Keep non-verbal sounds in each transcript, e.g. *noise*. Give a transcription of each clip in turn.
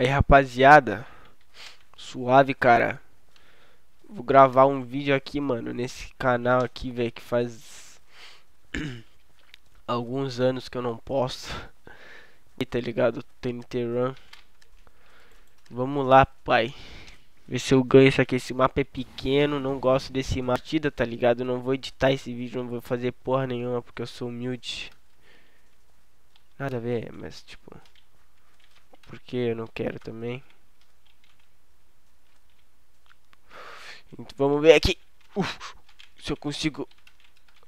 Aí rapaziada, suave cara. Vou gravar um vídeo aqui, mano, nesse canal aqui, velho, que faz *clears throat* alguns anos que eu não posto. E tá ligado? TNT Run. Vamos lá, pai. Ver se eu ganho isso aqui. Esse mapa é pequeno, não gosto desse mapa. tá ligado? Não vou editar esse vídeo, não vou fazer porra nenhuma, porque eu sou humilde. Nada a ver, mas tipo porque eu não quero também. Então, vamos ver aqui. Uf, se eu consigo...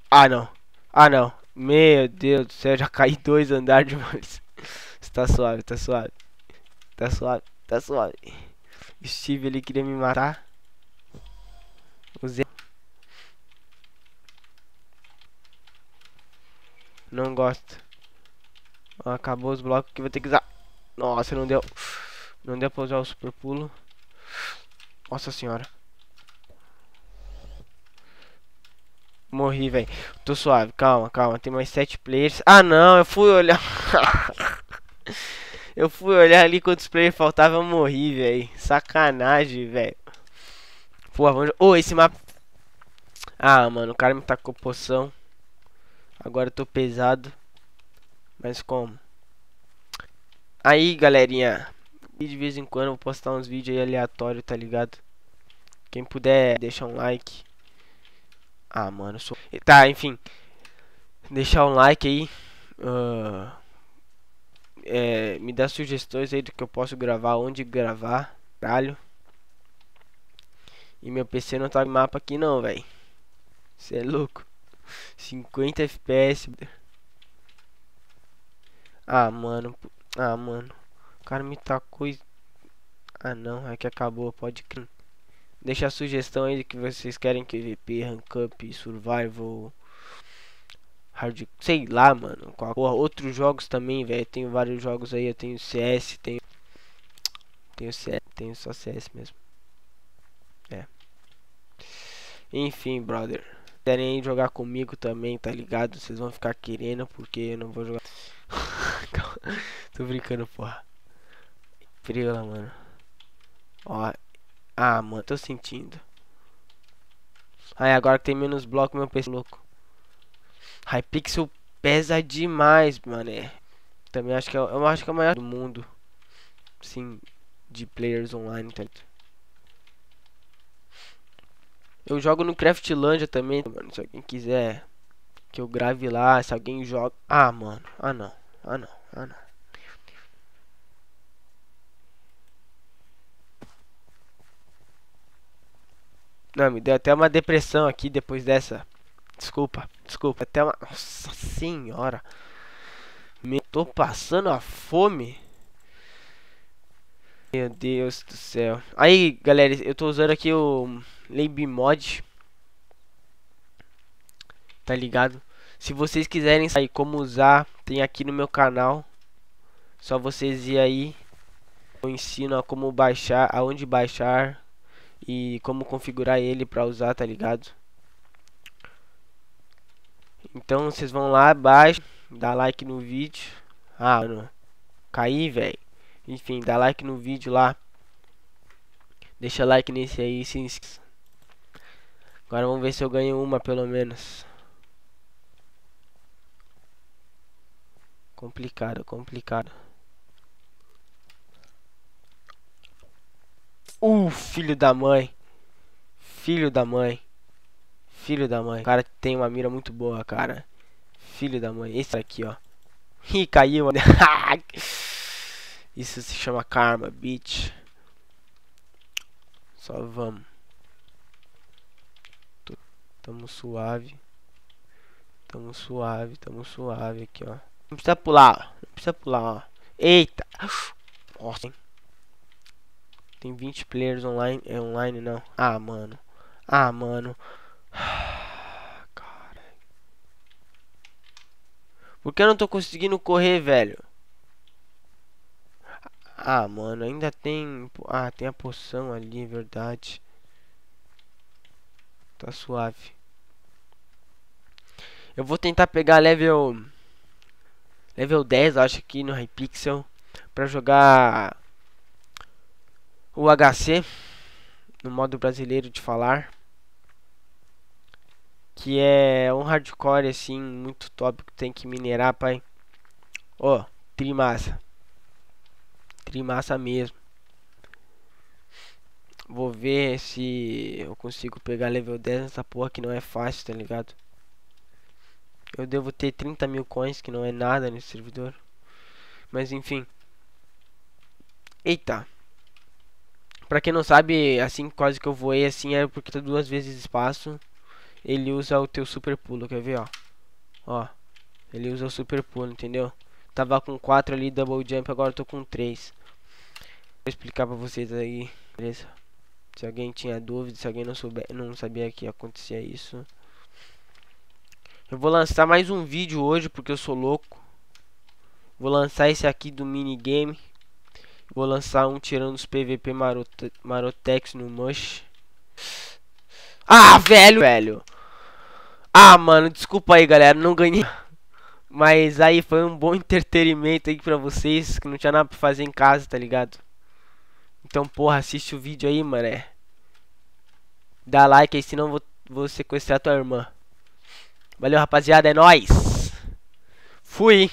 Ah, não. Ah, não. Meu Deus do céu, já caí dois andares de uma vez. Está suave, tá suave. Tá suave, tá suave. Steve ele queria me matar. Não gosto. Acabou os blocos que vou ter que usar. Nossa, não deu. Não deu pra usar o super pulo. Nossa senhora. Morri, velho. Tô suave. Calma, calma. Tem mais sete players. Ah, não. Eu fui olhar. *laughs* eu fui olhar ali quantos players faltavam. Eu morri, velho. Sacanagem, velho. Pô, vamos... Ô, oh, esse mapa... Ah, mano. O cara me tacou poção. Agora eu tô pesado. Mas como? Aí, galerinha. de vez em quando eu vou postar uns vídeos aí aleatórios, tá ligado? Quem puder, deixar um like. Ah, mano, sou... Tá, enfim. Deixar um like aí. Uh... É, me dá sugestões aí do que eu posso gravar, onde gravar. Caralho. E meu PC não tá no mapa aqui não, velho. Você é louco. 50 FPS. Ah, mano. Ah, mano. O cara me tacou e... Ah, não. É que acabou. Pode deixar Deixa a sugestão aí que vocês querem que VP, Rank Up, Survival... Hard... Sei lá, mano. Qual... outros jogos também, velho. Tenho vários jogos aí. Eu tenho CS, tenho... Tenho CS, tenho só CS mesmo. É. Enfim, brother querem jogar comigo também, tá ligado? Vocês vão ficar querendo porque eu não vou jogar. *laughs* Tô brincando, porra. Frila, mano. Ó. Ah, mano, tô sentindo. Aí agora que tem menos bloco, meu PC é louco. Hypixel pesa demais, mané. Também acho que é, eu acho que é o maior do mundo. Sim, de players online, tá ligado? Eu jogo no Craftlandia também, mano. Se alguém quiser que eu grave lá, se alguém joga. Ah, mano. Ah, não. Ah, não. Ah, não. Não, me deu até uma depressão aqui depois dessa. Desculpa, desculpa. Até uma. Nossa senhora. Me tô passando a fome. Meu Deus do céu. Aí, galera, eu tô usando aqui o Mod. Tá ligado? Se vocês quiserem sair como usar, tem aqui no meu canal. Só vocês ir aí. Eu ensino a como baixar, aonde baixar e como configurar ele para usar, tá ligado? Então vocês vão lá, baixa, dá like no vídeo. Ah, mano, caí, velho. Enfim, dá like no vídeo lá. Deixa like nesse aí, se inscreve. Agora vamos ver se eu ganho uma pelo menos. Complicado, complicado. Uh, filho da mãe. Filho da mãe. Filho da mãe. O cara tem uma mira muito boa, cara. Filho da mãe. Esse aqui, ó. Ih, caiu. *laughs* Isso se chama karma, bitch. Só vamos. Tamo suave. Tamo suave, tamo suave aqui, ó. Não precisa pular, ó. Não precisa pular, ó. Eita! Nossa, hein? Tem 20 players online. É online, não. Ah, mano. Ah, mano. *sighs* Cara. Por que eu não tô conseguindo correr, velho? Ah, mano, ainda tem... Ah, tem a poção ali, é verdade. Tá suave. Eu vou tentar pegar level... Level 10, acho, aqui no Hypixel. Pra jogar... O HC. No modo brasileiro de falar. Que é um hardcore, assim, muito top. Que tem que minerar, pai. Ó, oh, trimassa. Trimassa mesmo. Vou ver se eu consigo pegar level 10 nessa porra que não é fácil, tá ligado? Eu devo ter 30 mil coins, que não é nada nesse servidor. Mas enfim. Eita. Pra quem não sabe, assim quase que eu voei assim é porque tá duas vezes espaço. Ele usa o teu super pulo, quer ver, ó. Ó. Ele usa o super pulo, entendeu? Tava com 4 ali, double jump, agora eu tô com 3. Vou explicar pra vocês aí, beleza? Se alguém tinha dúvida, se alguém não, souber, não sabia que acontecia isso. Eu vou lançar mais um vídeo hoje porque eu sou louco. Vou lançar esse aqui do minigame. Vou lançar um tirando os PVP marote Marotex no Mush. Ah, velho, velho. Ah, mano, desculpa aí, galera, não ganhei. Mas aí foi um bom entretenimento aí pra vocês que não tinha nada pra fazer em casa, tá ligado? Então, porra, assiste o vídeo aí, mané. Dá like aí, senão vou, vou sequestrar tua irmã. Valeu, rapaziada. É nóis. Fui.